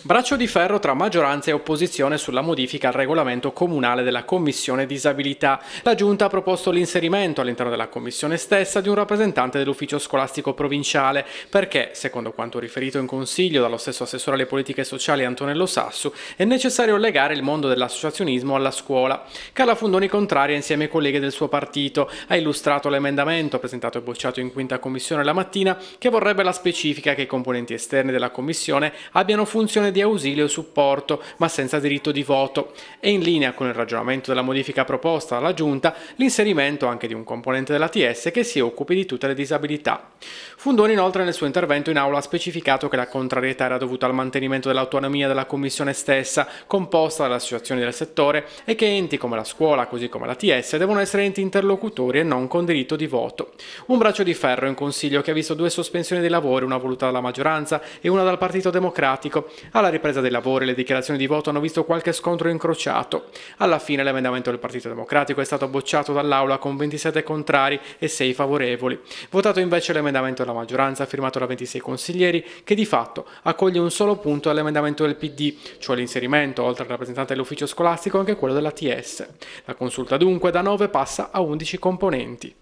Braccio di ferro tra maggioranza e opposizione sulla modifica al regolamento comunale della Commissione Disabilità. La Giunta ha proposto l'inserimento all'interno della Commissione stessa di un rappresentante dell'ufficio scolastico provinciale perché, secondo quanto riferito in Consiglio dallo stesso assessore alle politiche sociali Antonello Sassu, è necessario legare il mondo dell'associazionismo alla scuola. Carla Fundoni contraria insieme ai colleghi del suo partito ha illustrato l'emendamento presentato e bocciato in quinta commissione la mattina che vorrebbe la specifica che i componenti esterni della Commissione abbiano funzione funzione di ausilio e supporto, ma senza diritto di voto. E in linea con il ragionamento della modifica proposta dalla Giunta, l'inserimento anche di un componente dell'ATS che si occupi di tutte le disabilità. Fundoni inoltre nel suo intervento in aula ha specificato che la contrarietà era dovuta al mantenimento dell'autonomia della commissione stessa, composta dalle associazioni del settore, e che enti come la scuola, così come la TS, devono essere enti interlocutori e non con diritto di voto. Un braccio di ferro in Consiglio che ha visto due sospensioni dei lavori, una voluta dalla maggioranza e una dal Partito Democratico. Alla ripresa dei lavori le dichiarazioni di voto hanno visto qualche scontro incrociato. Alla fine l'emendamento del Partito Democratico è stato bocciato dall'Aula con 27 contrari e 6 favorevoli. Votato invece l'emendamento della maggioranza firmato da 26 consiglieri, che di fatto accoglie un solo punto all'emendamento del PD, cioè l'inserimento, oltre al rappresentante dell'ufficio scolastico, anche quello dell'ATS. La consulta dunque da 9 passa a 11 componenti.